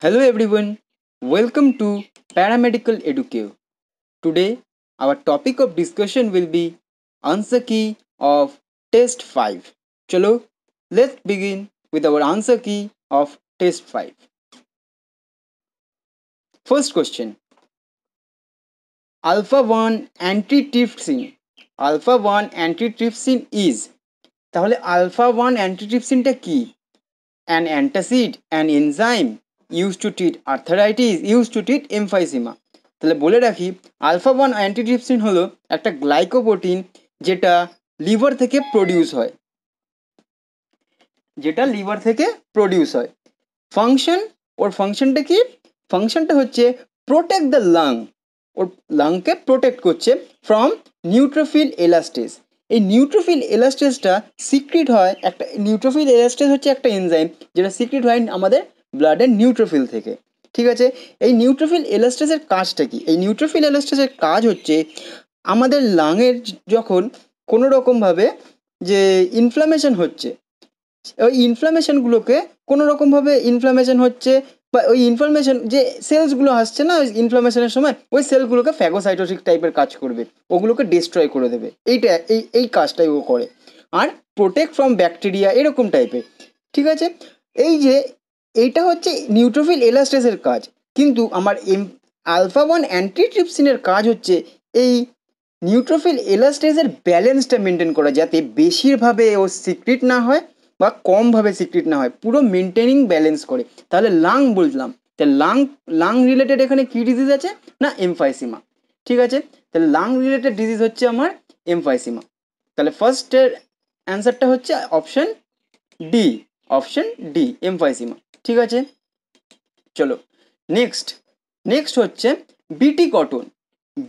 Hello everyone, welcome to Paramedical Educare. Today, our topic of discussion will be answer key of test 5. Chalo, let's begin with our answer key of test 5. First question Alpha 1 antitrypsin. Alpha 1 antitrypsin is. তাহলে alpha one অ্যান্টিট্রিপসিনটা কি an antacid an enzyme used to treat arthritis used to treat emphysema তাহলে বলে রাখি alpha one antitrypsin হলো একটা glycoprotein যেটা liver থেকে প্রডিউস হয় যেটা লিভার থেকে প্রডিউস হয় ফাংশন ওর ফাংশনটা কি ফাংশনটা হচ্ছে প্রোটেক্ট দ্য লাং ওর লাংকে প্রোটেক্ট করছে ফ্রম নিউট্রোফিল এলাস্টেস এই নিউট্রোফিল এলাস্টেসটা সিক্রিট হয় একটা নিউট্রোফিল এলাস্টেস হচ্ছে একটা এনজাইম যেটা সিক্রিট হয় আমাদের ব্লাডের নিউট্রোফিল থেকে ঠিক আছে এই নিউট্রোফিল এলাস্টেসের কাজটা কি এই নিউট্রোফিল এলাস্টেসের কাজ হচ্ছে আমাদের লাঙের যখন কোনো রকমভাবে যে ইনফ্লামেশন হচ্ছে ওই ইনফ্লামেশনগুলোকে কোনো রকমভাবে ইনফ্লামেশন হচ্ছে বা ওই ইনফ্লামেশন যে সেলসগুলো আসছে না ওই ইনফ্লামেশনের সময় ওই সেলগুলোকে ফ্যাগোসাইটোসিক টাইপের কাজ করবে ওগুলোকে ডিস্ট্রয় করে দেবে এইটা এই এই কাজটাই ও করে আর প্রোটেক্ট ফ্রম ব্যাকটেরিয়া এরকম টাইপের ঠিক আছে এই যে এইটা হচ্ছে নিউট্রোফিল এলাস্টেসের কাজ কিন্তু আমার এম আলফা ওয়ান অ্যান্টিট্রিপসিনের কাজ হচ্ছে এই নিউট্রোফিল এলাস্টেসের ব্যালেন্সটা মেনটেন করা যাতে বেশিরভাবে ও সিক্রিট না হয় বা কমভাবে সিক্রিট না হয় পুরো মেনটেনিং ব্যালেন্স করে তাহলে লাং বুঝলাম তা লাং লাং রিলেটেড এখানে কী ডিজিজ আছে না এমফাইসিমা ঠিক আছে তাহলে লাং রিলেটেড ডিজিজ হচ্ছে আমার এমফাইসিমা তাহলে ফার্স্টের অ্যান্সারটা হচ্ছে option D option D emphysema ঠিক আছে চলো নেক্সট নেক্সট হচ্ছে বিটি কটন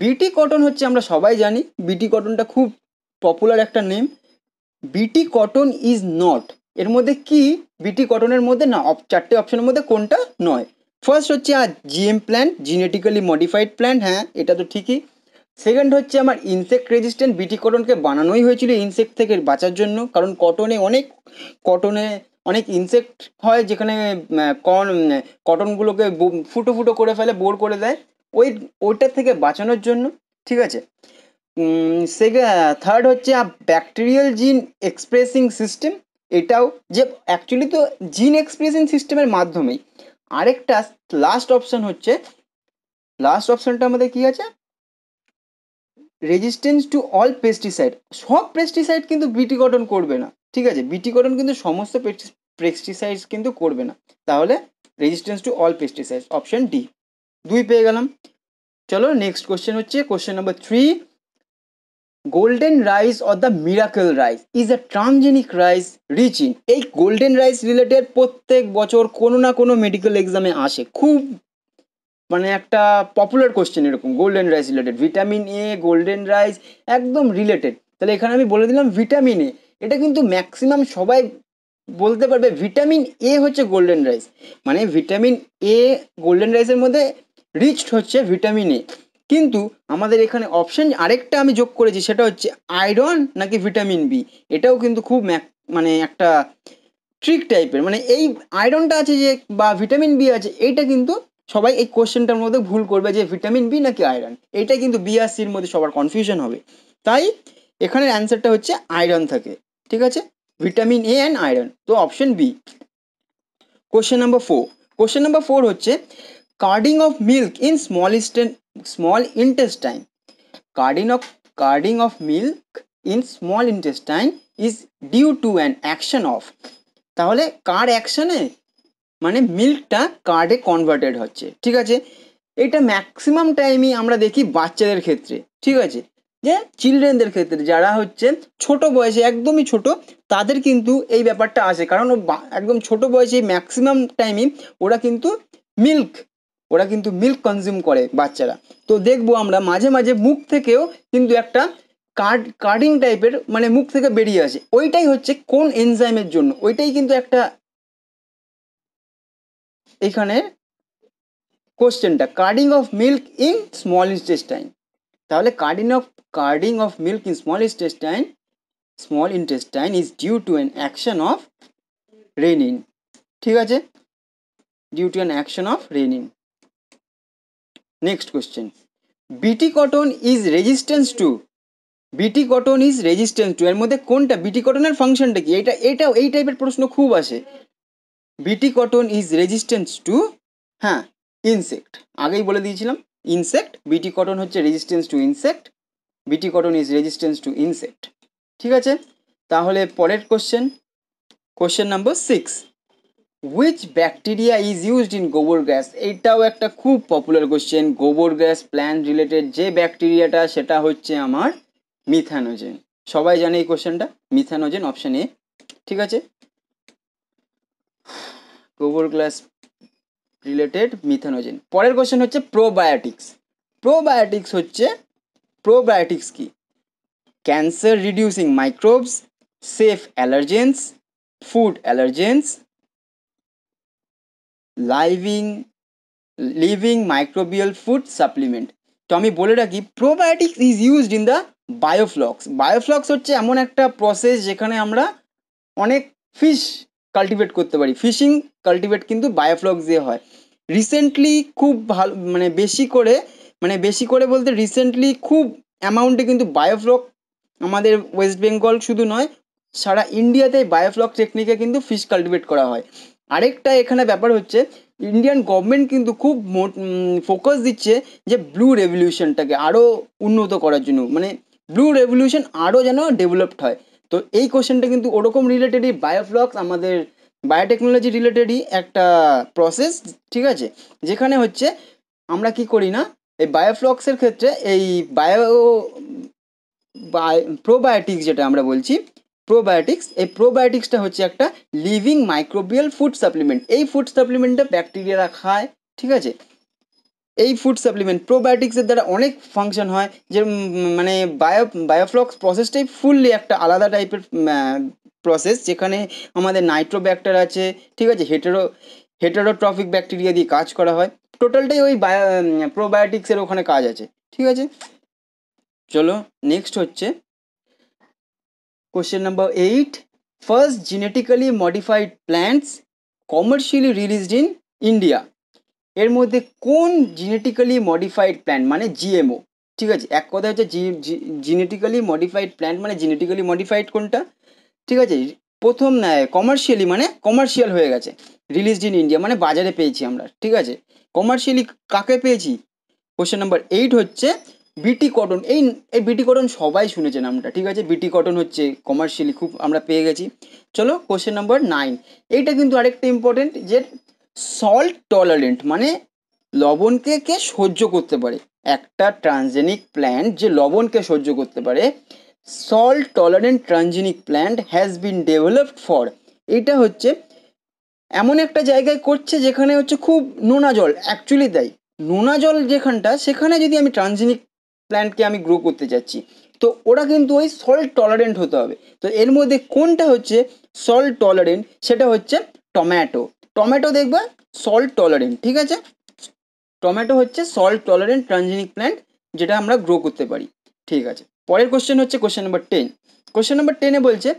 বিটি কটন হচ্ছে আমরা সবাই জানি বিটি কটনটা খুব পপুলার একটা নেম বিটি কটন ইজ নট এর মধ্যে কি বিটি কটনের মধ্যে না চারটে অপশনের মধ্যে কোনটা নয় ফার্স্ট হচ্ছে আর GM plant genetically modified plant হ্যাঁ এটা তো ঠিকই সেকেন্ড হচ্ছে আমার ইনসেক্ট রেজিস্ট্যান্ট বিটি কটনকে বানানোই হয়েছিল ইনসেক্ট থেকে বাঁচার জন্য কারণ কটনে অনেক কটনে অনেক ইনসেক্ট হয় যেখানে কর্ন কটনগুলোকে ফুটো ফুটো করে ফেলে বোর করে দেয় ওই ওইটার থেকে বাঁচানোর জন্য ঠিক আছে সে থার্ড হচ্ছে ব্যাকটেরিয়াল জিন এক্সপ্রেসিং সিস্টেম এটাও যে অ্যাকচুয়ালি তো জিন এক্সপ্রেসিং সিস্টেমের মাধ্যমেই আরেকটা লাস্ট অপশন হচ্ছে লাস্ট অপশনটা আমাদের কী আছে রেজিস্ট্যান্স টু অল পেস্টিসাইড সব পেস্টিসাইড কিন্তু বিটি গঠন করবে না ঠিক আছে বিটিকরণ কিন্তু সমস্ত পেস্টিসাইডস কিন্তু করবে না তাহলে resistance to all pesticides option D দুই পেয়ে গেলাম চলো নেক্সট কোশ্চেন হচ্ছে question number three golden rice or the miracle rice is a transgenic rice rich in এই গোল্ডেন রাইস রিলেটেড প্রত্যেক বছর কোনো না কোনো মেডিকেল এক্সামে আসে খুব মানে একটা পপুলার কোশ্চেন এরকম golden rice related vitamin A golden rice একদম রিলেটেড তাহলে এখানে আমি বলে দিলাম ভিটামিন এ এটা কিন্তু ম্যাক্সিমাম সবাই বলতে পারবে ভিটামিন এ হচ্ছে গোল্ডেন রাইস মানে ভিটামিন এ গোল্ডেন রাইসের মধ্যে রিচড হচ্ছে ভিটামিন এ কিন্তু আমাদের এখানে অপশন আরেকটা আমি যোগ করেছি সেটা হচ্ছে আয়রন নাকি ভিটামিন বি এটাও কিন্তু খুব ম্যাক মানে একটা ট্রিক টাইপের মানে এই আয়রনটা আছে যে বা ভিটামিন বি আছে এইটা কিন্তু সবাই এই কোশ্চেনটার মধ্যে ভুল করবে যে ভিটামিন বি নাকি আয়রন এটা কিন্তু বি আর সির মধ্যে সবার কনফিউশন হবে তাই এখানের অ্যান্সারটা হচ্ছে আয়রন থাকে ঠিক আছে ভিটামিন এ অ্যান্ড আয়রন তো option B question number four question number four হচ্ছে curding of milk in small intestine small intestine curding of curding of milk in small intestine is due to an action of তাহলে কার অ্যাকশনে মানে মিল্কটা কার্ডে converted হচ্ছে ঠিক আছে এটা ম্যাক্সিমাম টাইমই আমরা দেখি বাচ্চাদের ক্ষেত্রে ঠিক আছে যে চিলড্রেনদের ক্ষেত্রে যারা হচ্ছে ছোট বয়সে একদমই ছোট তাদের কিন্তু এই ব্যাপারটা আসে কারণ একদম ছোট বয়সে ম্যাক্সিমাম টাইমে ওরা কিন্তু মিল্ক ওরা কিন্তু মিল্ক কনজিউম করে বাচ্চারা তো দেখবো আমরা মাঝে মাঝে মুখ থেকেও কিন্তু একটা কার্ড কার্ডিং টাইপের মানে মুখ থেকে বেরিয়ে আসে ওইটাই হচ্ছে কোন এনজাইমের জন্য ওইটাই কিন্তু একটা এখানে কোশ্চেনটা curding of milk in small intestine তাহলে curding of curding of milk in small intestine small intestine is due to an action of rennin ঠিক আছে due to an action of rennin next question BT cotton is resistance to BT cotton is resistance to এর মধ্যে কোনটা বিটি কটনের ফাংশনটা কি এটা এটা এই টাইপের প্রশ্ন খুব আসে BT cotton is resistance to হ্যাঁ ইনসেক্ট আগেই বলে দিয়েছিলাম ইনসেক্ট বিটি কটন হচ্ছে resistance to insect BT cotton is resistance to insect ঠিক আছে তাহলে পরের question question number six which bacteria is used in gobar gas এইটাও একটা খুব popular question gobar gas plant related যে ব্যাকটেরিয়াটা সেটা হচ্ছে আমার মিথানোজেন সবাই জানে এই কোশ্চেনটা মিথানোজেন অপশান এ ঠিক আছে গোবর গ্যাস রিলেটেড মিথেনোজেন পরের কোশ্চেন হচ্ছে প্রোবায়োটিক্স প্রোবায়োটিক্স হচ্ছে প্রোবায়োটিক্স কি cancer reducing microbes safe allergens food allergens living living microbial food supplement তো আমি বলে রাখি probiotics is used in the bioflocs bioflocs হচ্ছে এমন একটা প্রসেস যেখানে আমরা অনেক ফিশ কাল্টিভেট করতে পারি ফিশিং কাল্টিভেট কিন্তু বায়োফ্লগস দিয়ে হয় রিসেন্টলি খুব ভালো মানে বেশি করে মানে বেশি করে বলতে রিসেন্টলি খুব অ্যামাউন্টে কিন্তু বায়োফ্লগ আমাদের ওয়েস্ট বেঙ্গল শুধু নয় সারা ইন্ডিয়াতে বায়োফ্লগ টেকনিকে কিন্তু ফিশ কাল্টিভেট করা হয় আরেকটা এখানে ব্যাপার হচ্ছে ইন্ডিয়ান গভর্নমেন্ট কিন্তু খুব ফোকাস দিচ্ছে যে ব্লু রেভলিউশনটাকে আরও উন্নত করার জন্য মানে ব্লু রেভলিউশন আরও যেন ডেভেলপড হয় তো এই কোশ্চেনটা কিন্তু ওরকম রিলেটেডই বায়োফ্লক্স আমাদের বায়োটেকনোলজি রিলেটেডই একটা প্রসেস ঠিক আছে যেখানে হচ্ছে আমরা কি করি না এই বায়োফ্লক্সের ক্ষেত্রে এই বায়ো প্রোবায়োটিক্স যেটা আমরা বলছি প্রোবায়োটিক্স এই প্রোবায়োটিক্সটা হচ্ছে একটা লিভিং মাইক্রোবিয়াল ফুড সাপ্লিমেন্ট এই ফুড সাপ্লিমেন্টটা ব্যাকটেরিয়ারা খায় ঠিক আছে এই ফুড সাপ্লিমেন্ট প্রোবায়োটিক্সের দ্বারা অনেক ফাংশন হয় যে মানে বায়ো বায়োফ্লক্স প্রসেসটাই ফুললি একটা আলাদা টাইপের প্রসেস যেখানে আমাদের নাইট্রো ব্যাক্টার আছে ঠিক আছে হেটেরো হেটেরোট্রফিক ব্যাকটেরিয়া দিয়ে কাজ করা হয় টোটালটাই ওই বায়ো প্রোবায়োটিক্সের ওখানে কাজ আছে ঠিক আছে চলো নেক্সট হচ্ছে question number eight first genetically modified plants commercially released in India এর মধ্যে কোন জিনেটিক্যালি মডিফাইড প্ল্যান্ট মানে জিএমও ঠিক আছে এক কথা হচ্ছে জিনেটিক্যালি মডিফাইড প্ল্যান্ট মানে জিনেটিক্যালি মডিফাইড কোনটা ঠিক আছে প্রথম কমার্শিয়ালি মানে কমার্শিয়াল হয়ে গেছে রিলিজড ইন ইন্ডিয়া মানে বাজারে পেয়েছি আমরা ঠিক আছে কমার্শিয়ালি কাকে পেয়েছি কোশ্চেন নাম্বার এইট হচ্ছে বিটি কটন এই এই বিটি কটন সবাই শুনেছে নামটা ঠিক আছে বিটি কটন হচ্ছে কমার্শিয়ালি খুব আমরা পেয়ে গেছি চলো কোশ্চেন নাম্বার নাইন এইটা কিন্তু আরেকটা ইম্পর্টেন্ট যে সল্ট টলারেন্ট মানে লবণকে কে সহ্য করতে পারে একটা ট্রানজেনিক প্ল্যান্ট যে লবণকে সহ্য করতে পারে salt tolerant transgenic plant has been developed for এটা হচ্ছে এমন একটা জায়গায় করছে যেখানে হচ্ছে খুব নোনা জল অ্যাকচুয়ালি তাই নোনা জল যেখানটা সেখানে যদি আমি ট্রানজেনিক প্ল্যান্টকে আমি গ্রো করতে চাচ্ছি তো ওরা কিন্তু ওই সল্ট টলারেন্ট হতে হবে তো এর মধ্যে কোনটা হচ্ছে সল্ট টলারেন্ট সেটা হচ্ছে টম্যাটো টমেটো দেখবে সল্ট টলারেন্ট ঠিক আছে টমেটো হচ্ছে সল্ট টলারেন্ট ট্রানজেনিক প্ল্যান্ট যেটা আমরা গ্রো করতে পারি ঠিক আছে পরের কোশ্চেন হচ্ছে question number ten question number টেনে বলছে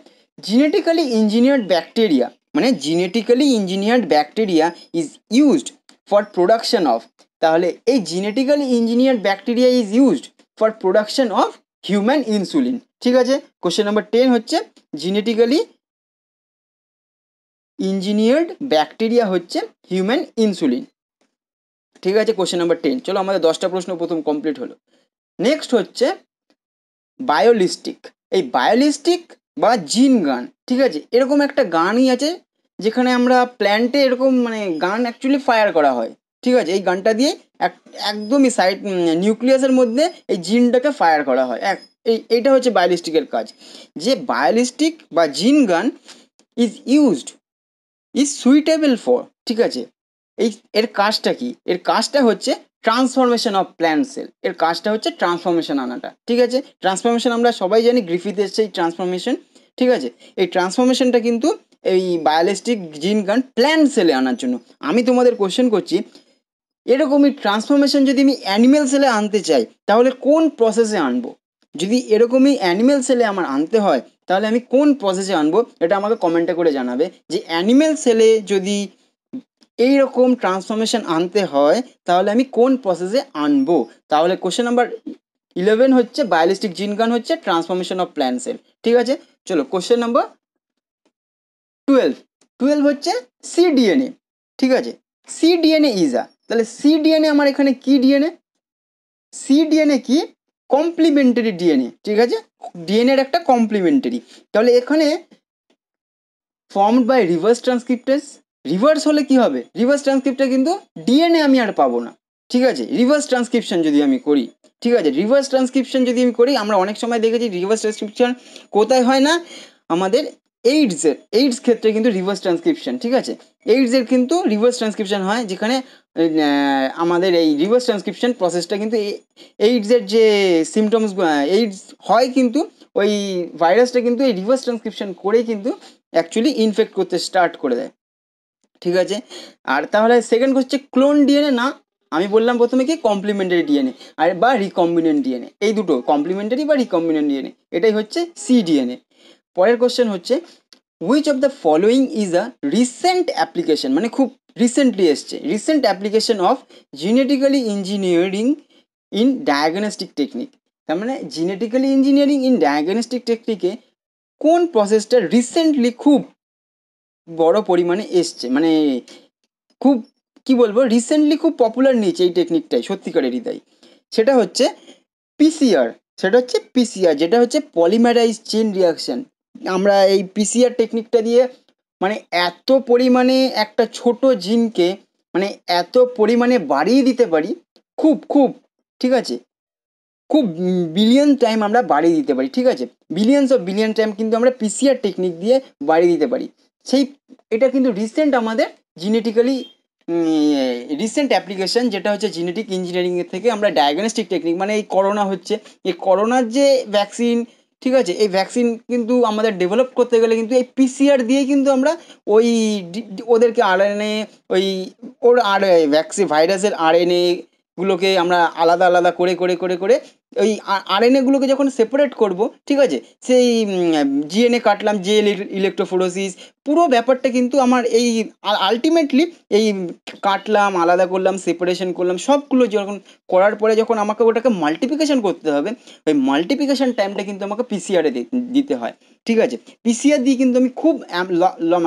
জিনেটিক্যালি ইঞ্জিনিয়ার্ড ব্যাকটেরিয়া মানে genetically engineered bacteria is used for production of তাহলে এই genetically engineered bacteria is used for production of human insulin ঠিক আছে কোশ্চেন নাম্বার টেন হচ্ছে জিনেটিক্যালি ইঞ্জিনিয়ার্ড ব্যাকটেরিয়া হচ্ছে human insulin ঠিক আছে কোশ্চেন নাম্বার টেন চলো আমাদের দশটা প্রশ্ন প্রথম কমপ্লিট হলো নেক্সট হচ্ছে বায়োলিস্টিক এই বায়োলিস্টিক বা জিন গান ঠিক আছে এরকম একটা গানই আছে যেখানে আমরা প্ল্যান্টে এরকম মানে গান অ্যাকচুয়ালি ফায়ার করা হয় ঠিক আছে এই গানটা দিয়ে এক একদমই সাইড নিউক্লিয়াসের মধ্যে এই জিনটাকে ফায়ার করা হয় এক এই এইটা হচ্ছে বায়োলিস্টিকের কাজ যে বায়োলিস্টিক বা gene gun is used is suitable for ঠিক আছে এই এর কাজটা কি এর কাজটা হচ্ছে ট্রান্সফরমেশন অফ প্ল্যান সেল এর কাজটা হচ্ছে ট্রান্সফরমেশন আনাটা ঠিক আছে ট্রান্সফরমেশন আমরা সবাই জানি গ্রিফিথের সেই ট্রান্সফরমেশন ঠিক আছে এই ট্রান্সফরমেশনটা কিন্তু এই বায়োলিস্টিক জিন গান প্ল্যান সেলে আনার জন্য আমি তোমাদের কোশ্চেন করছি এরকমই ট্রান্সফরমেশন যদি আমি অ্যানিমেল সেলে আনতে চাই তাহলে কোন প্রসেসে আনবো যদি এরকমই অ্যানিমেল সেলে আমার আনতে হয় তাহলে আমি কোন প্রসেসে আনবো এটা আমাকে কমেন্টে করে জানাবে যে অ্যানিমেল সেলে যদি এই রকম ট্রান্সফরমেশন আনতে হয় তাহলে আমি কোন প্রসেসে আনবো তাহলে কোশ্চেন নাম্বার ইলেভেন হচ্ছে বায়োলিস্টিক জিনগান হচ্ছে ট্রান্সফরমেশন অফ প্ল্যান সেল ঠিক আছে চলো কোশ্চেন নাম্বার টুয়েলভ টুয়েলভ হচ্ছে সিডিএনএ ঠিক আছে সিডিএনএ ইজা তাহলে সিডিএনএ আমার এখানে কি ডিএনএ সিডিএনএ কি কমপ্লিমেন্টারি ডিএনএ ঠিক আছে ডিএনএর একটা কমপ্লিমেন্টারি তাহলে এখানে formed by reverse transcriptase reverse হলে কি হবে রিভার্স ট্রান্সক্রিপ্টে কিন্তু ডিএনএ আমি আর পাবো না ঠিক আছে রিভার্স ট্রান্সক্রিপশন যদি আমি করি ঠিক আছে রিভার্স ট্রান্সক্রিপশন যদি আমি করি আমরা অনেক সময় দেখেছি রিভার্স ট্রান্সক্রিপশন কোথায় হয় না আমাদের এইডসের এইডস ক্ষেত্রে কিন্তু রিভার্স ট্রান্সক্রিপশন ঠিক আছে এইডসের কিন্তু রিভার্স ট্রান্সক্রিপশন হয় যেখানে আমাদের এই রিভার্স ট্রান্সক্রিপশন প্রসেসটা কিন্তু এইডসের যে সিমটমস এইডস হয় কিন্তু ওই ভাইরাসটা কিন্তু এই রিভার্স ট্রান্সক্রিপশন করেই কিন্তু অ্যাকচুয়ালি ইনফেক্ট করতে স্টার্ট করে দেয় ঠিক আছে আর তাহলে সেকেন্ড হচ্ছে ক্লোন ডিএনএ না আমি বললাম প্রথমে কি কমপ্লিমেন্টারি ডিএনএ আর বা রিকম্বিনেন্ট ডিএনএ এই দুটো কমপ্লিমেন্টারি বা রিকম্বিনেন্ট ডিএনএ এটাই হচ্ছে সি ডিএনএ পরের কোশ্চেন হচ্ছে which of the following is a recent application মানে খুব রিসেন্টলি এসছে recent application of genetically engineering in diagnostic technique তার মানে জিনেটিক্যালি ইঞ্জিনিয়ারিং ইন ডায়াগনস্টিক টেকনিকে কোন প্রসেসটা রিসেন্টলি খুব বড় পরিমাণে এসছে মানে খুব কি বলবো রিসেন্টলি খুব পপুলার নিয়েছে এই টেকনিকটাই সত্যিকারের হৃদয় সেটা হচ্ছে পিসিআর সেটা হচ্ছে পিসিআর যেটা হচ্ছে পলিমারাইজ চেন রিয়াকশান আমরা এই পিসিআর টেকনিকটা দিয়ে মানে এত পরিমাণে একটা ছোটো জিনকে মানে এত পরিমাণে বাড়িয়ে দিতে পারি খুব খুব ঠিক আছে খুব বিলিয়ন টাইম আমরা বাড়িয়ে দিতে পারি ঠিক আছে বিলিয়নস অফ বিলিয়ন টাইম কিন্তু আমরা পিসিআর টেকনিক দিয়ে বাড়িয়ে দিতে পারি সেই এটা কিন্তু রিসেন্ট আমাদের জিনেটিক্যালি রিসেন্ট অ্যাপ্লিকেশন যেটা হচ্ছে জেনেটিক ইঞ্জিনিয়ারিংয়ের থেকে আমরা ডায়াগনস্টিক টেকনিক মানে এই করোনা হচ্ছে এই করোনার যে ভ্যাকসিন ঠিক আছে এই ভ্যাকসিন কিন্তু আমাদের ডেভেলপ করতে গেলে কিন্তু এই পিসিআর দিয়ে কিন্তু আমরা ওই ওদেরকে আর এনে ওই ওর আর ভ্যাকসিন ভাইরাসের আর গুলোকে আমরা আলাদা আলাদা করে করে করে করে ওই আর এগুলোকে যখন সেপারেট করব ঠিক আছে সেই জিএনএ কাটলাম জিএল ইলেকট্রোফোরোসিস পুরো ব্যাপারটা কিন্তু আমার এই আলটিমেটলি এই কাটলাম আলাদা করলাম সেপারেশন করলাম সবগুলো যখন করার পরে যখন আমাকে ওটাকে মাল্টিপ্লিকেশন করতে হবে ওই মাল্টিপ্লিকেশন টাইমটা কিন্তু আমাকে পিসিআরে দিতে হয় ঠিক আছে পিসিআর দিয়ে কিন্তু আমি খুব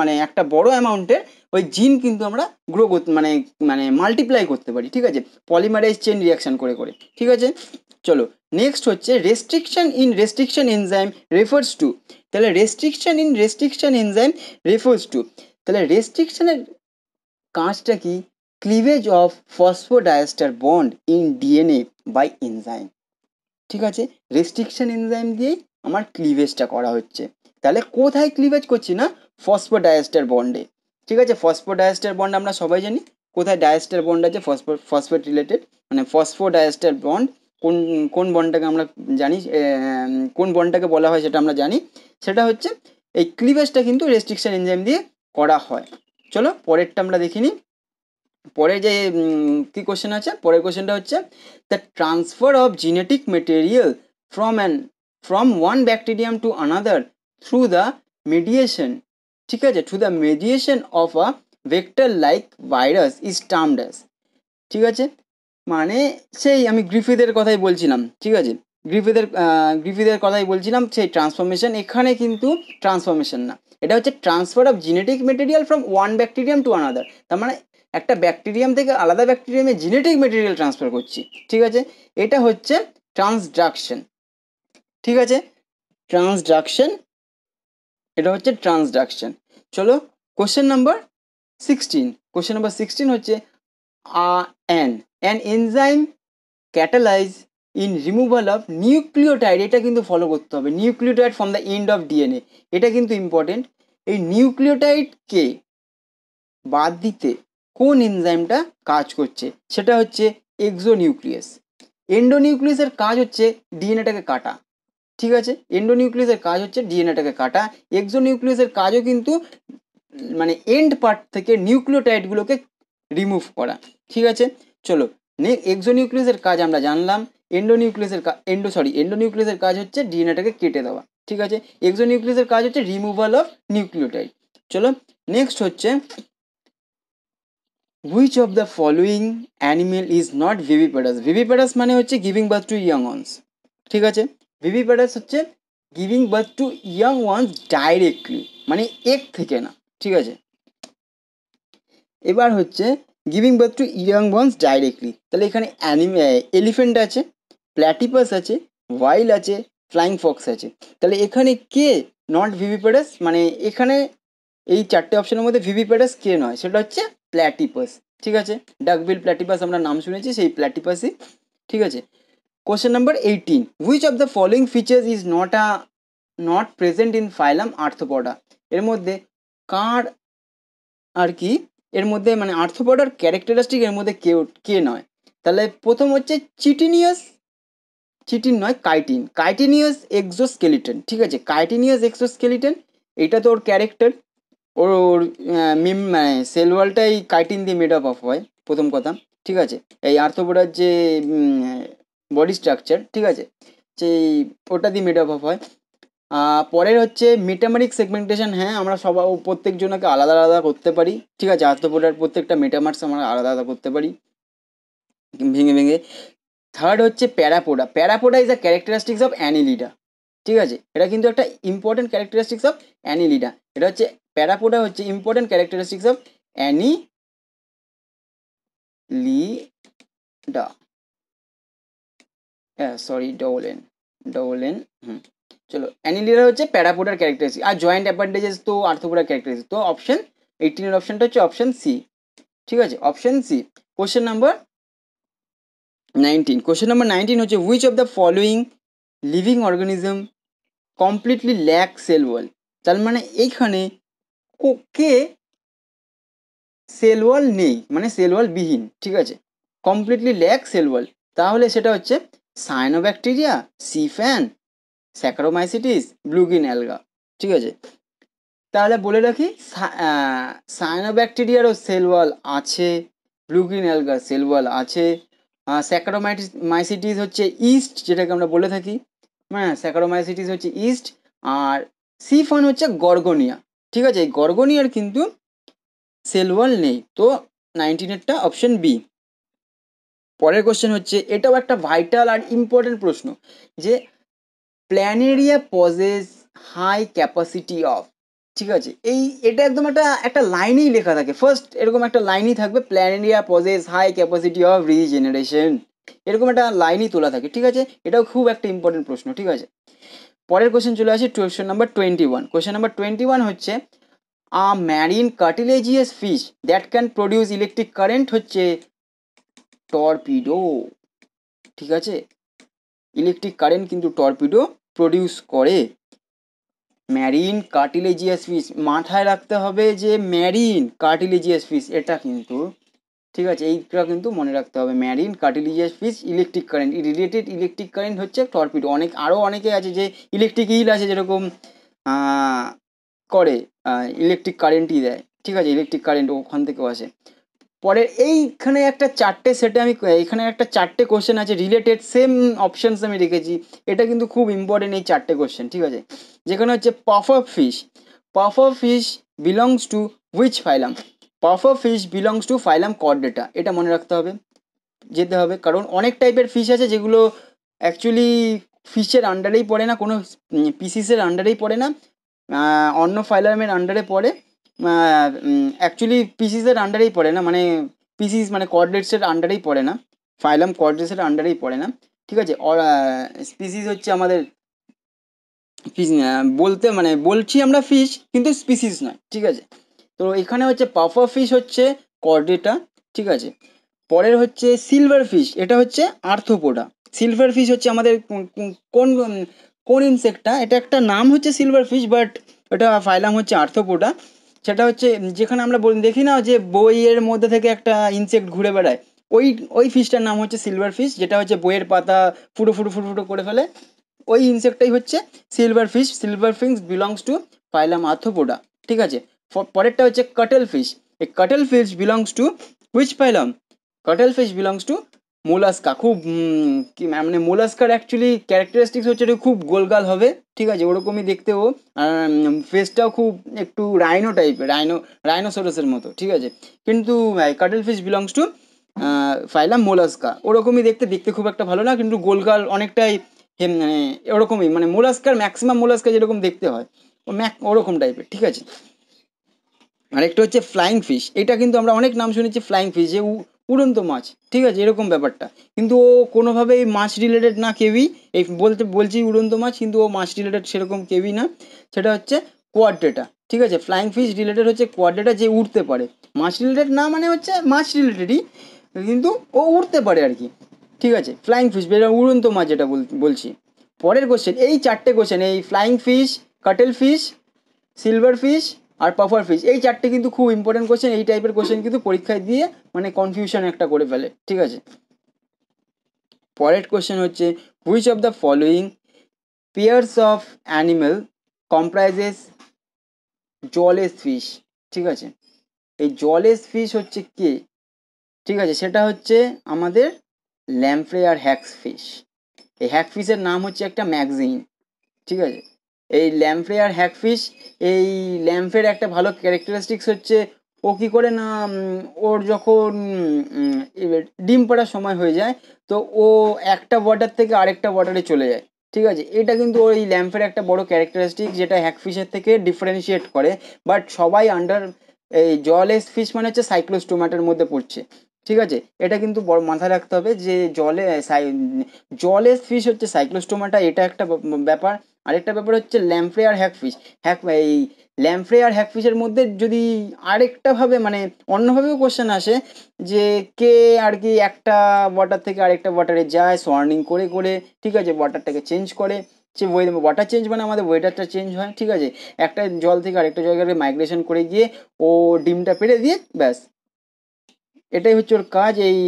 মানে একটা বড় অ্যামাউন্টের ওই জিন কিন্তু আমরা গ্রো করতে মানে মানে মাল্টিপ্লাই করতে পারি ঠিক আছে পলিমারাইজ চেন রিয়াকশান করে করে ঠিক আছে চলো নেক্সট হচ্ছে restriction in restriction enzyme refers to তাহলে restriction in restriction enzyme refers to তাহলে রেস্ট্রিকশানের কাজটা কি cleavage of phosphodiester bond in DNA by enzyme ঠিক আছে রেস্ট্রিকশন এনজাইম দিয়েই আমার ক্লিভেজটা করা হচ্ছে তাহলে কোথায় ক্লিভেজ করছি না ফসফোডায়াস্টার বন্ডে ঠিক আছে ফসফোডায়াস্টার বন্ড আমরা সবাই জানি কোথায় ডায়াস্টার বন্ড আছে ফসফো ফসফেট রিলেটেড মানে ফসফোডায়াস্টার বন্ড কোন কোন বনটাকে আমরা জানি কোন বনটাকে বলা হয় সেটা আমরা জানি সেটা হচ্ছে এই ক্লিভেজটা কিন্তু রেস্ট্রিকশন এনজাইম দিয়ে করা হয় চলো পরেরটা আমরা দেখিনি পরের যে কি কোশ্চেন আছে পরের কোশ্চেনটা হচ্ছে the transfer of genetic material from an from one bacterium to another through the mediation ঠিক আছে through the mediation of a vector like virus is termed ঠিক আছে মানে সেই আমি গ্রিফিদের কথাই বলছিলাম ঠিক আছে গ্রিফিদের গ্রিফিদের কথাই বলছিলাম সেই ট্রান্সফরমেশন এখানে কিন্তু ট্রান্সফরমেশন না এটা হচ্ছে transfer of genetic material from one bacterium to another তার মানে একটা ব্যাকটেরিয়াম থেকে আলাদা ব্যাকটেরিয়ামে জেনেটিক মেটেরিয়াল ট্রান্সফার করছি ঠিক আছে এটা হচ্ছে ট্রান্সডাকশন ঠিক আছে ট্রান্সডাকশন এটা হচ্ছে ট্রান্সডাকশন চলো question number sixteen question number sixteen হচ্ছে an an enzyme catalyse in removal of nucleotide এটা কিন্তু ফলো করতে হবে nucleotide from the end of DNA এটা কিন্তু ইম্পর্টেন্ট এই নিউক্লিওটাইডকে বাদ দিতে কোন এনজাইমটা কাজ করছে সেটা হচ্ছে এক্সোনিউক্লিয়াস এন্ডোনিউক্লিয়াসের কাজ হচ্ছে ডিএনএটাকে কাটা ঠিক আছে এন্ডোনিউক্লিয়াসের কাজ হচ্ছে ডিএনএটাকে কাটা এক্সোনিউক্লিয়াসের কাজও কিন্তু মানে এন্ড পার্ট থেকে নিউক্লিওটাইডগুলোকে রিমুভ করা ঠিক আছে চলো নে এক্সোনিউক্লিয়াসের কাজ আমরা জানলাম এন্ডোনিউক্লিয়াসের কাজ এন্ডো সরি এন্ডোনিউক্লিয়াসের কাজ হচ্ছে ডিএনএটাকে কেটে দেওয়া ঠিক আছে এক্সোনিউক্লিয়াসের কাজ হচ্ছে রিমুভাল অফ নিউক্লিওটাইড চলো নেক্সট হচ্ছে which of the following animal is not viviparous viviparous মানে হচ্ছে giving birth to young ones ঠিক আছে ভিভিপ্যাডাস হচ্ছে giving birth to young ones directly মানে এক থেকে না ঠিক আছে এবার হচ্ছে giving birth to young ones directly তাহলে এখানে অ্যানিমে এলিফেন্ট আছে প্ল্যাটিপাস আছে ওয়াইল আছে ফ্লাইং ফক্স আছে তাহলে এখানে কে নট ভিভিপ্যারাস মানে এখানে এই চারটে অপশনের মধ্যে ভিভিপ্যারাস কে নয় সেটা হচ্ছে প্ল্যাটিপাস ঠিক আছে ডাকবিল প্ল্যাটিপাস আমরা নাম শুনেছি সেই প্ল্যাটিপাসই ঠিক আছে question number eighteen which of the following features is not a not present in phylum Arthropoda এর মধ্যে কার আর কি এর মধ্যে মানে আর্থোপডার ক্যারেক্টারিস্টিক এর মধ্যে কেউ কে নয় তাহলে প্রথম হচ্ছে চিটিনিয়াস চিটিন নয় কাইটিন কাইটিনিয়াস এক্সোস্কেলিটন ঠিক আছে কাইটিনিয়াস এক্সোস্কেলিটন এটা তো ওর ক্যারেক্টার ওর ওর মিম মানে সেল ওয়ালটাই কাইটিন দিয়ে মেড আপ অফ হয় প্রথম কথা ঠিক আছে এই আর্থোপোডার যে বডি স্ট্রাকচার ঠিক আছে সেই ওটা দিয়ে মেড আপ অফ হয় পরের হচ্ছে মেটামারিক সেগমেন্টেশন হ্যাঁ আমরা সবাই প্রত্যেকজনকে আলাদা আলাদা করতে পারি ঠিক আছে আর্থ্রোপোডার প্রত্যেকটা মেটামার্স আমরা আলাদা আলাদা করতে পারি ভেঙে ভেঙে থার্ড হচ্ছে parapoda parapoda is the characteristics of Annelida ঠিক আছে এটা কিন্তু একটা ইম্পর্টেন্ট ক্যারেক্টারিস্টিক্স অফ অ্যানিলিডা এটা হচ্ছে প্যারাপোডা হচ্ছে important characteristics of Annelida sorry double N double N hmm চলো অ্যানিলিয়ার হচ্ছে প্যারাপোডার ক্যারেক্টারিস্টিক আর জয়েন্ট অ্যাপান্ডেজেস তো আর্থোপোডার ক্যারেক্টারিস্টিক তো অপশন এইটিনের অপশনটা হচ্ছে অপশন সি ঠিক আছে option C question number nineteen question number nineteen হচ্ছে which of the following living organism completely lack cell wall তার মানে এইখানে কে সেল ওয়াল নেই মানে সেল ওয়াল বিহীন ঠিক আছে কমপ্লিটলি ল্যাক সেল ওয়াল তাহলে সেটা হচ্ছে সি ফ্যান স্যাক্রোমাইসিটিস ব্লুগিন অ্যালগা ঠিক আছে তাহলে বলে রাখি সায়ানোব্যাকটেরিয়ারও সেল ওয়াল আছে ব্লুগিন অ্যালগার সেল ওয়াল আছে স্যাকারোমাইটিস মাইসিটিস হচ্ছে ইস্ট যেটাকে আমরা বলে থাকি হ্যাঁ স্যাকারোমাইসিটিস হচ্ছে ইস্ট আর সিফন হচ্ছে গর্গনিয়া ঠিক আছে এই গর্গনিয়ার কিন্তু সেল ওয়াল নেই তো নাইনটিনেরটা অপশন বি পরের কোশ্চেন হচ্ছে এটাও একটা ভাইটাল আর ইম্পর্টেন্ট প্রশ্ন যে planaria possess high capacity of ঠিক আছে এই এটা একদম একটা একটা লাইনেই লেখা থাকে ফার্স্ট এরকম একটা লাইনই থাকবে planaria possess high capacity of regeneration এরকম একটা লাইনই তোলা থাকে ঠিক আছে এটাও খুব একটা ইম্পর্টেন্ট প্রশ্ন ঠিক আছে পরের কোয়েশ্চেন চলে আসে question number twenty one question number twenty one হচ্ছে a marine cartilaginous fish that can produce electric current হচ্ছে টর্পিডো ঠিক আছে ইলেকট্রিক কারেন্ট কিন্তু টর্পিডো প্রডিউস করে ম্যারিন কার্টিলেজিয়াস ফিস মাথায় রাখতে হবে যে ম্যারিন কার্টিলেজিয়াস ফিস এটা কিন্তু ঠিক আছে এইটা কিন্তু মনে রাখতে হবে marine cartilaginous fish electric current related electric current হচ্ছে টর্পিডো অনেক আরও অনেকে আছে যে ইলেকট্রিক ইল আছে যেরকম করে ইলেকট্রিক কারেন্টই দেয় ঠিক আছে ইলেকট্রিক কারেন্ট ওখান থেকেও আসে পরের এইখানে একটা চারটে সেটে আমি এখানে একটা চারটে কোশ্চেন আছে রিলেটেড সেম অপশানস আমি রেখেছি এটা কিন্তু খুব ইম্পর্টেন্ট এই চারটে কোশ্চেন ঠিক আছে যেখানে হচ্ছে puffer fish of fish belongs to which phylum puffer fish belongs to phylum Chordata এটা মনে রাখতে হবে যেতে হবে কারণ অনেক টাইপের ফিশ আছে যেগুলো অ্যাকচুয়ালি ফিশের আন্ডারেই পড়ে না কোনো পিসিসের আন্ডারেই পড়ে না অন্য ফাইলামের আন্ডারে পড়ে অ্যাকচুয়ালি পিসিসের আন্ডারেই পড়ে না মানে পিসিস মানে কর্ডেটসের আন্ডারেই পড়ে না ফাইলাম কর্ডেটসের আন্ডারেই পড়ে না ঠিক আছে স্পিসিস হচ্ছে আমাদের বলতে মানে বলছি আমরা ফিশ কিন্তু স্পিসিস নয় ঠিক আছে তো এখানে হচ্ছে পাফা ফিশ হচ্ছে কর্ডেটা ঠিক আছে পরের হচ্ছে সিলভার ফিশ এটা হচ্ছে আর্থোপোডা সিলভার ফিশ হচ্ছে আমাদের কোন কোন ইনসেক্টটা এটা একটা নাম হচ্ছে সিলভার ফিশ বাট এটা ফাইলাম হচ্ছে আর্থোপোডা সেটা হচ্ছে যেখানে আমরা বলি দেখি না যে বইয়ের মধ্যে থেকে একটা ইনসেক্ট ঘুরে বেড়ায় ওই ওই ফিশটার নাম হচ্ছে সিলভার ফিশ যেটা হচ্ছে বইয়ের পাতা ফুটো ফুটো ফুটো ফুটো করে ফেলে ওই ইনসেক্টটাই হচ্ছে silver fish silver fish belongs to phylum Arthropoda ঠিক আছে পরেরটা হচ্ছে কাটেল ফিশ এই cuttle fish belongs to which phylum cuttle fish belongs to Mollusca খুব কি মানে মোলাস্কার অ্যাকচুয়ালি ক্যারেক্টারিস্টিক্স হচ্ছে এটা খুব গোলগাল হবে ঠিক আছে ওরকমই দেখতে ও ফেসটাও খুব একটু রাইনো টাইপের রাইনো রাইনোসোরাসের মতো ঠিক আছে কিন্তু cuttle fish belongs to phylum Mollusca ওরকমই দেখতে দেখতে খুব একটা ভালো না কিন্তু গোলগাল অনেকটাই মানে ওরকমই মানে মোলাস্কার ম্যাক্সিমাম মোলাস্কা যেরকম দেখতে হয় ও ম্যাক ওরকম টাইপের ঠিক আছে আরেকটা হচ্ছে ফ্লাইং ফিশ এটা কিন্তু আমরা অনেক নাম শুনেছি ফ্লাইং ফিশ যে উড়ন্ত মাছ ঠিক আছে এরকম ব্যাপারটা কিন্তু ও কোনোভাবে এই মাছ রিলেটেড না কেউই এই বলতে বলছি উড়ন্ত মাছ কিন্তু ও মাছ রিলেটেড সেরকম কেউই না সেটা হচ্ছে কোয়াডেটা ঠিক আছে ফ্লাইং ফিশ রিলেটেড হচ্ছে কোয়াড্রেটা যে উড়তে পারে মাছ রিলেটেড না মানে হচ্ছে মাছ রিলেটেডই কিন্তু ও উড়তে পারে আর কি ঠিক আছে ফ্লাইং ফিশ যেটা উড়ন্ত মাছ যেটা বলছি পরের কোশ্চেন এই চারটে কোশ্চেন এই flying fish cuttle fish silver fish আর পাফার ফিশ এই চারটে কিন্তু খুব ইম্পর্টেন্ট কোশ্চেন এই টাইপের কোশ্চেন কিন্তু পরীক্ষায় দিয়ে মানে কনফিউশন একটা করে ফেলে ঠিক আছে পরের কোয়েশ্চেন হচ্ছে which of the following pairs of animal comprises jawless fish ঠিক আছে এই জলেস ফিশ হচ্ছে কে ঠিক আছে সেটা হচ্ছে আমাদের ল্যাম্পে আর হ্যাক্স ফিশ এই হ্যাক ফিশের নাম হচ্ছে একটা ম্যাগজিন ঠিক আছে এই ল্যাম্পে আর হ্যাক ফিশ এই ল্যাম্পের একটা ভালো ক্যারেক্টারিস্টিক্স হচ্ছে ও কী করে না ওর যখন ডিম পাড়ার সময় হয়ে যায় তো ও একটা বর্ডার থেকে আরেকটা বর্ডারে চলে যায় ঠিক আছে এটা কিন্তু ওই ল্যাম্পের একটা বড় ক্যারেক্টারিস্টিক যেটা হ্যাকফিশের থেকে ডিফারেন্সিয়েট করে বাট সবাই আন্ডার এই জলেস ফিশ মানে হচ্ছে সাইক্লোস্টোমাটার মধ্যে পড়ছে ঠিক আছে এটা কিন্তু বড় মাথায় রাখতে হবে যে জলে জলেস ফিশ হচ্ছে সাইক্লোস্টোমাটা এটা একটা ব্যাপার আরেকটা ব্যাপার হচ্ছে ল্যাম্পে আর হ্যাকফিশ হ্যাক এই ল্যাম্প্রে আর হ্যাকফিসের মধ্যে যদি আরেকটাভাবে মানে অন্যভাবেও কোশ্চেন আসে যে কে আর কি একটা ওয়াটার থেকে আরেকটা ওয়াটারে যায় সোয়ার্নিং করে করে ঠিক আছে ওয়াটারটাকে চেঞ্জ করে সে ওয়ে ওয়াটার চেঞ্জ মানে আমাদের ওয়েদারটা চেঞ্জ হয় ঠিক আছে একটা জল থেকে আরেকটা জায়গায় মাইগ্রেশন করে গিয়ে ও ডিমটা পেড়ে দিয়ে ব্যাস এটাই হচ্ছে ওর কাজ এই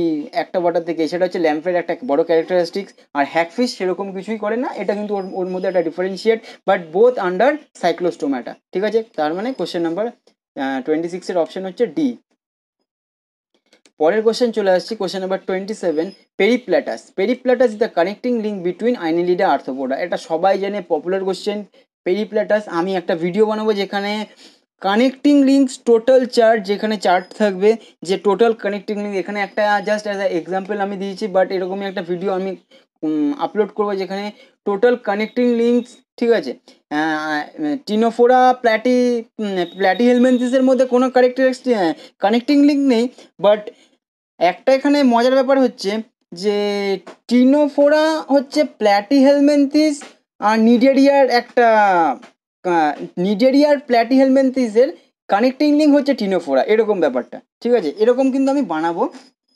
একটা বটার থেকে সেটা হচ্ছে ল্যাম্পের একটা বড় ক্যারেক্টারিস্টিক্স আর হ্যাকফিস সেরকম কিছুই করে না এটা কিন্তু ওর ওর মধ্যে একটা differentiate but both under Cyclostomata ঠিক আছে তার মানে কোশ্চেন নাম্বার টোয়েন্টি সিক্সের অপশন হচ্ছে ডি পরের কোশ্চেন চলে আসছি question number twenty seven peripatus peripatus is the connecting link between Annelida Arthropoda এটা সবাই জানে পপুলার কোশ্চেন পেরিপ্ল্যাটাস আমি একটা ভিডিও বানাবো যেখানে কানেক্টিং লিঙ্কস টোটাল চার্ট যেখানে চার্ট থাকবে যে টোটাল কানেক্টিং লিঙ্ক এখানে একটা জাস্ট অ্যাজ এক্সাম্পল আমি দিয়েছি বাট এরকমই একটা ভিডিও আমি আপলোড করব যেখানে টোটাল কানেক্টিং লিঙ্কস ঠিক আছে টিনোফোরা প্ল্যাটি প্ল্যাটি হেলমেন্সিসের মধ্যে কোনো কানেক্টিং কানেক্টিং লিঙ্ক নেই বাট একটা এখানে মজার ব্যাপার হচ্ছে যে টিনোফোরা হচ্ছে প্ল্যাটি হেলমেন্থিস আর নিডেরিয়ার একটা নিডেরিয়ার প্ল্যাটি হেলমেন্থিসের কানেক্টিং লিঙ্ক হচ্ছে টিনোফোরা এরকম ব্যাপারটা ঠিক আছে এরকম কিন্তু আমি বানাবো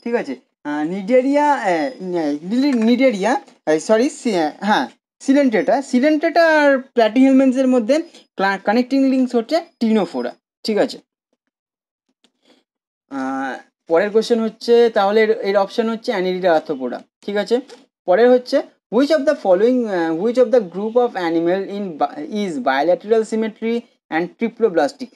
ঠিক আছে নিডেরিয়া নিডেরিয়া সরি হ্যাঁ সিলেন্টেটা সিলেন্টেটা আর প্ল্যাটি হেলমেন্টসের মধ্যে কানেক্টিং লিঙ্কস হচ্ছে টিনোফোরা ঠিক আছে পরের কোয়েশ্চেন হচ্ছে তাহলে এর অপশান হচ্ছে অ্যানিডিডা আর্থোপোডা ঠিক আছে পরের হচ্ছে Which of the following, uh, which of the group of animal in is bilateral symmetry and triploblastic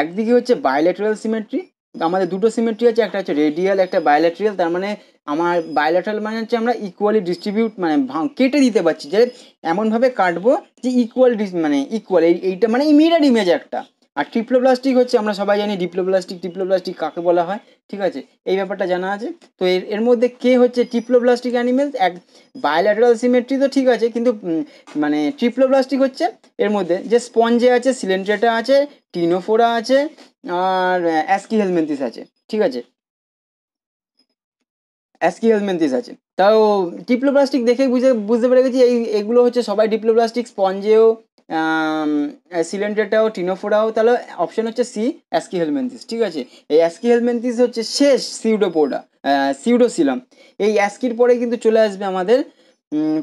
একদিকে হচ্ছে বায়োলেটারাল সিমেট্রি আমাদের দুটো সিমেট্রি আছে একটা হচ্ছে রেডিয়াল একটা বায়োলেটারাল তার মানে আমার বায়োলেটারাল মানে হচ্ছে আমরা ইকুয়ালি ডিস্ট্রিবিউট মানে কেটে দিতে পারছি যে এমনভাবে কাটবো যে ইকুয়াল মানে ইকুয়াল এইটা মানে মিরার ইমেজ একটা আর ট্রিপ্লোপ্লাস্টিক হচ্ছে আমরা সবাই জানি ডিপ্লোপ্লাস্টিক টিপ্লোপ্লাস্টিক কাকে বলা হয় ঠিক আছে এই ব্যাপারটা জানা আছে তো এর এর মধ্যে কে হচ্ছে টিপ্লোপ্লাস্টিক অ্যানিমেলস এক বায়োল্যাটারাল সিমেট্রি তো ঠিক আছে কিন্তু মানে ট্রিপ্লোপ্লাস্টিক হচ্ছে এর মধ্যে যে স্পঞ্জে আছে সিলেন্ড্রেটা আছে টিনোফোরা আছে আর অ্যাসকি হেলমেন্টিস আছে ঠিক আছে অ্যাসকি হেলমেন্টিস আছে তাও ডিপ্লোপ্লাস্টিক দেখে বুঝে বুঝতে পেরে গেছি এই এগুলো হচ্ছে সবাই ডিপ্লোপ্লাস্টিক স্পঞ্জেও সিলেন্ডারটাও টিনোফোরাও তাহলে অপশন হচ্ছে সি অ্যাসকি হেলমেন্থিস ঠিক আছে এই অ্যাসকি হেলমেন্থিস হচ্ছে শেষ সিউডোপোডা সিউডোসিলাম এই অ্যাস্কির পরে কিন্তু চলে আসবে আমাদের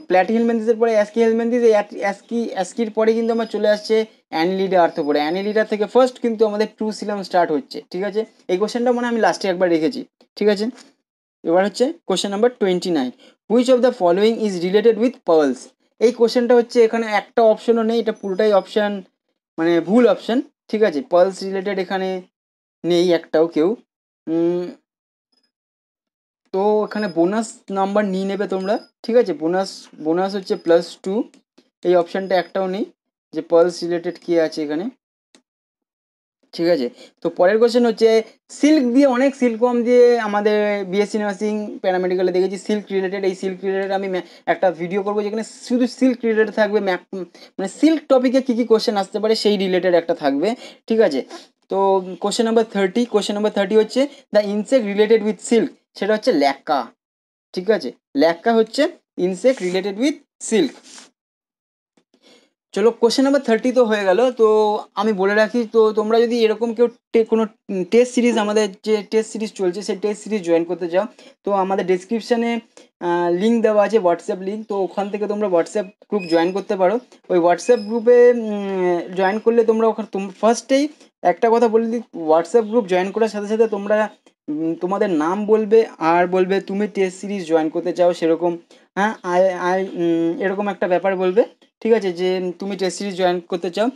প্ল্যাটি হেলমেন্থিসের পরে অ্যাসকি হেলমেন্থিস এই অ্যাসকি অ্যাস্কির পরে কিন্তু আমার চলে আসছে অ্যানিলিডা আর্থোপোডা অ্যানিলিডা থেকে ফার্স্ট কিন্তু আমাদের টু সিলাম স্টার্ট হচ্ছে ঠিক আছে এই কোশ্চেনটা মনে আমি লাস্টে একবার রেখেছি ঠিক আছে এবার হচ্ছে question number twenty nine which of the following is related with pearls এই কোশ্চেনটা হচ্ছে এখানে একটা অপশনও নেই এটা পুরোটাই অপশান মানে ভুল অপশান ঠিক আছে পালস রিলেটেড এখানে নেই একটাও কেউ তো এখানে বোনাস নাম্বার নিয়ে নেবে তোমরা ঠিক আছে বোনাস বোনাস হচ্ছে প্লাস টু এই অপশানটা একটাও নেই যে পালস রিলেটেড কী আছে এখানে ঠিক আছে তো পরের কোয়েশ্চেন হচ্ছে সিল্ক দিয়ে অনেক কম দিয়ে আমাদের বিএসসি নার্সিং প্যারামেডিক্যালে দেখেছি সিল্ক রিলেটেড এই সিল্ক রিলেটেড আমি একটা ভিডিও করবো যেখানে শুধু সিল্ক রিলেটেড থাকবে ম্যাপ মানে সিল্ক টপিকে কী কী কোশ্চেন আসতে পারে সেই রিলেটেড একটা থাকবে ঠিক আছে তো question number thirty question number thirty হচ্ছে the insect related with silk সেটা হচ্ছে ল্যাক্কা ঠিক আছে ল্যাক্কা হচ্ছে ইনসেক্ট রিলেটেড উইথ সিল্ক চলো কোশ্চেন নাম্বার থার্টি তো হয়ে গেল তো আমি বলে রাখি তো তোমরা যদি এরকম কেউ কোনো টেস্ট সিরিজ আমাদের যে টেস্ট সিরিজ চলছে সেই টেস্ট সিরিজ জয়েন করতে চাও তো আমাদের ডিসক্রিপশানে লিঙ্ক দেওয়া আছে হোয়াটসঅ্যাপ লিঙ্ক তো ওখান থেকে তোমরা হোয়াটসঅ্যাপ গ্রুপ জয়েন করতে পারো ওই হোয়াটসঅ্যাপ গ্রুপে জয়েন করলে তোমরা ওখানে ফার্স্টেই একটা কথা বলে দিই হোয়াটসঅ্যাপ গ্রুপ জয়েন করার সাথে সাথে তোমরা তোমাদের নাম বলবে আর বলবে তুমি টেস্ট সিরিজ জয়েন করতে চাও সেরকম হ্যাঁ এরকম একটা ব্যাপার বলবে ঠিক আছে যে তুমি টেস্ট সিরিজ জয়েন করতে চাও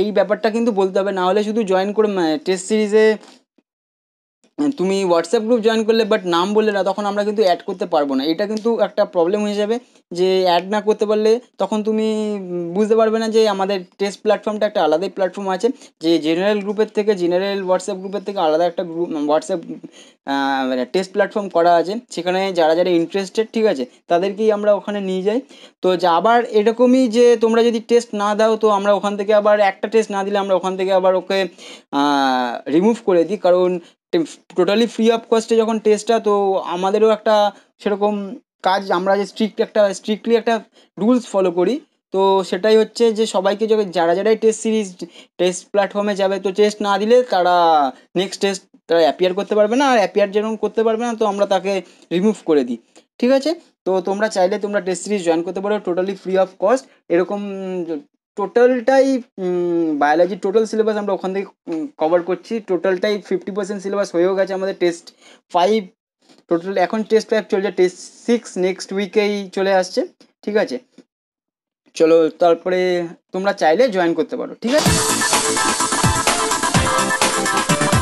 এই ব্যাপারটা কিন্তু বলতে হবে না হলে শুধু জয়েন করে টেস্ট সিরিজে মানে তুমি হোয়াটসঅ্যাপ গ্রুপ জয়েন করলে বাট নাম বললে না তখন আমরা কিন্তু অ্যাড করতে পারবো না এটা কিন্তু একটা প্রবলেম হয়ে যাবে যে অ্যাড না করতে পারলে তখন তুমি বুঝতে পারবে না যে আমাদের টেস্ট প্ল্যাটফর্মটা একটা আলাদাই প্ল্যাটফর্ম আছে যে জেনারেল গ্রুপের থেকে জেনারেল হোয়াটসঅ্যাপ গ্রুপের থেকে আলাদা একটা গ্রুপ হোয়াটসঅ্যাপ মানে টেস্ট প্ল্যাটফর্ম করা আছে সেখানে যারা যারা ইন্টারেস্টেড ঠিক আছে তাদেরকেই আমরা ওখানে নিয়ে যাই তো আবার এরকমই যে তোমরা যদি টেস্ট না দাও তো আমরা ওখান থেকে আবার একটা টেস্ট না দিলে আমরা ওখান থেকে আবার ওকে রিমুভ করে দিই কারণ টোটালি ফ্রি অফ কস্টে যখন টেস্টটা তো আমাদেরও একটা সেরকম কাজ আমরা যে স্ট্রিক্ট একটা স্ট্রিক্টলি একটা রুলস ফলো করি তো সেটাই হচ্ছে যে সবাইকে যবে যারা যারাই টেস্ট সিরিজ টেস্ট প্ল্যাটফর্মে যাবে তো টেস্ট না দিলে তারা নেক্সট টেস্ট তারা অ্যাপিয়ার করতে পারবে না আর অ্যাপিয়ার যেরকম করতে পারবে না তো আমরা তাকে রিমুভ করে দিই ঠিক আছে তো তোমরা চাইলে তোমরা টেস্ট সিরিজ জয়েন করতে পারো টোটালি ফ্রি অফ কস্ট এরকম টোটালটাই বায়োলজির টোটাল সিলেবাস আমরা ওখান থেকে কভার করছি টোটালটাই ফিফটি পার্সেন্ট সিলেবাস হয়েও গেছে আমাদের টেস্ট ফাইভ টোটাল এখন টেস্ট প্যাক চলছে টেস্ট সিক্স নেক্সট উইকেই চলে আসছে ঠিক আছে চলো তারপরে তোমরা চাইলে জয়েন করতে পারো ঠিক আছে